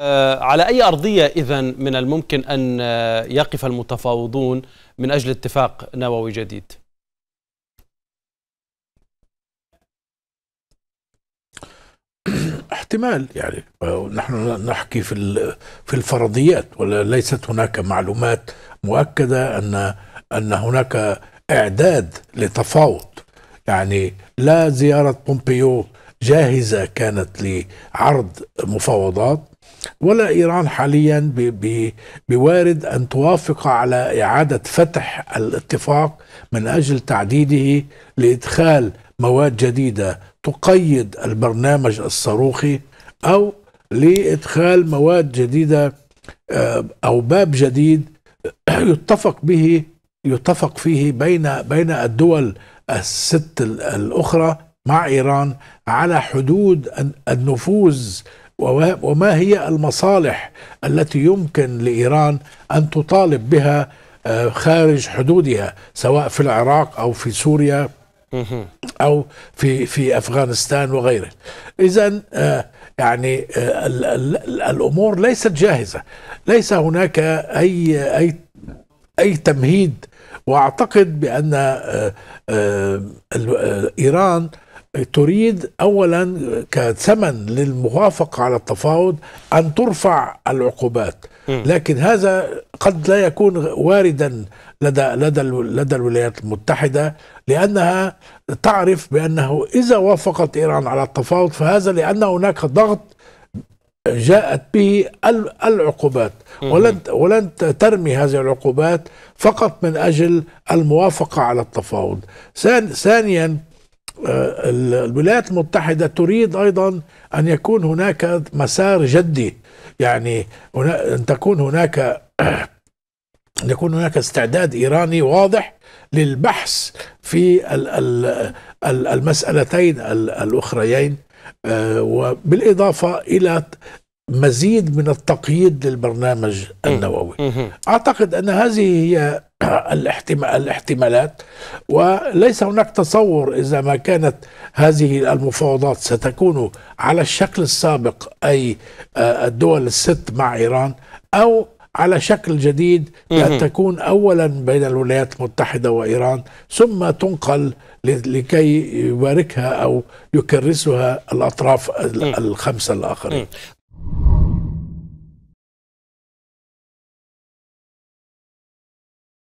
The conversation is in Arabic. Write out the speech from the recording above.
آه، على أي أرضية إذا من الممكن أن آه، يقف المتفاوضون من أجل اتفاق نووي جديد؟ احتمال يعني آه، نحن نحكي في في الفرضيات وليست هناك معلومات مؤكده ان ان هناك اعداد لتفاوض يعني لا زياره بومبيو جاهزه كانت لعرض مفاوضات ولا إيران حاليا بوارد أن توافق على إعادة فتح الاتفاق من أجل تعديده لإدخال مواد جديدة تقيد البرنامج الصاروخي أو لإدخال مواد جديدة آه، أو باب جديد يتفق به يتفق فيه بين بين الدول الست الأخرى مع إيران على حدود النفوذ وما هي المصالح التي يمكن لايران ان تطالب بها آه، خارج حدودها سواء في العراق او في سوريا او في في افغانستان وغيره اذا آه، يعني آه، الامور ليست جاهزه ليس هناك اي اي اي تمهيد واعتقد بان ايران تريد اولا كثمن للموافقه على التفاوض ان ترفع العقوبات لكن هذا قد لا يكون واردا لدى لدى لدى الولايات المتحده لانها تعرف بانه اذا وافقت ايران على التفاوض فهذا لان هناك ضغط جاءت به العقوبات ولن ولن ترمي هذه العقوبات فقط من اجل الموافقه على التفاوض ثانيا آه، الولايات المتحدة تريد أيضا أن يكون هناك مسار جدي يعني أن تكون هناك أن يكون هناك استعداد إيراني واضح للبحث في المسألتين الأخريين آه، وبالإضافة إلى مزيد من التقييد للبرنامج النووي أعتقد أن هذه هي الاحتمالات وليس هناك تصور إذا ما كانت هذه المفاوضات ستكون على الشكل السابق أي آه، الدول الست مع إيران أو على شكل جديد لأن تكون أولا بين الولايات المتحدة وإيران ثم تنقل لكي يباركها أو يكرسها الأطراف الخمسة الآخرين